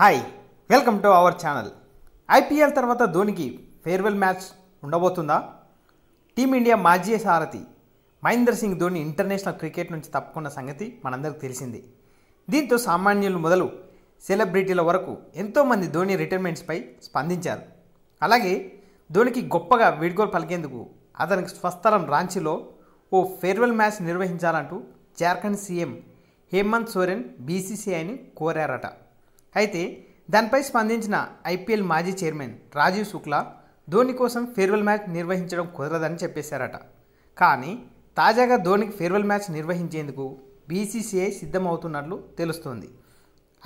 hi welcome to our channel IPL తర్వాత ధోనికి farewell match ఉండబోతుందా టీమిండియా మాజీ సారథి మహేందర్ సింగ్ ధోని ఇంటర్నేషనల్ క్రికెట్ నుంచి తప్పుకున్న సంగతి మనందరికి తెలిసింది దీంతో సామాన్యులు మొదలు సెలబ్రిటీల వరకు ఎంతోమంది ధోని రిటైర్మెంట్స్పై స్పందించారు అలాగే ధోనికి గొప్పగా వీడ్కోలు పలికేందుకు అతనికి స్వస్థలం రాంచీలో ఓ ఫేర్వెల్ మ్యాచ్ నిర్వహించాలంటూ జార్ఖండ్ సీఎం హేమంత్ సోరెన్ బీసీసీఐని కోరారట అయితే దానిపై స్పందించిన ఐపీఎల్ మాజీ చైర్మన్ రాజీవ్ శుక్లా ధోని కోసం ఫేర్వెల్ మ్యాచ్ నిర్వహించడం కుదరదని చెప్పేశారట కానీ తాజాగా ధోనికి ఫేర్వెల్ మ్యాచ్ నిర్వహించేందుకు బీసీసీఐ సిద్ధమవుతున్నట్లు తెలుస్తోంది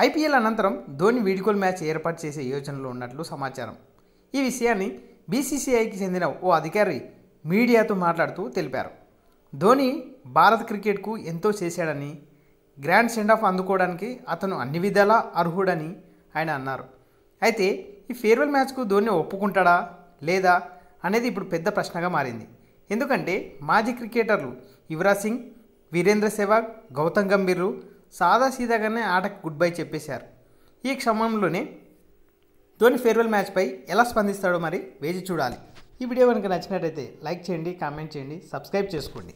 ఐపీఎల్ అనంతరం ధోని వీడికోల్ మ్యాచ్ ఏర్పాటు చేసే యోచనలో ఉన్నట్లు సమాచారం ఈ విషయాన్ని బీసీసీఐకి చెందిన ఓ అధికారి మీడియాతో మాట్లాడుతూ తెలిపారు ధోని భారత క్రికెట్కు ఎంతో చేశాడని గ్రాండ్ సెండ్ ఆఫ్ అందుకోవడానికి అతను అన్ని విధాలా అర్హుడని ఆయన అన్నారు అయితే ఈ ఫేర్వెల్ మ్యాచ్కు ధోని ఒప్పుకుంటాడా లేదా అనేది ఇప్పుడు పెద్ద ప్రశ్నగా మారింది ఎందుకంటే మాజీ క్రికెటర్లు యువరాజ్ సింగ్ వీరేంద్ర సెహ్వాగ్ గౌతమ్ గంభీర్లు సాదాసీదాగానే ఆటకు గుడ్ బై చెప్పేశారు ఈ క్షమంలోనే ధోని ఫేర్వెల్ మ్యాచ్పై ఎలా స్పందిస్తాడో మరి వేచి చూడాలి ఈ వీడియో కనుక నచ్చినట్టయితే లైక్ చేయండి కామెంట్ చేయండి సబ్స్క్రైబ్ చేసుకోండి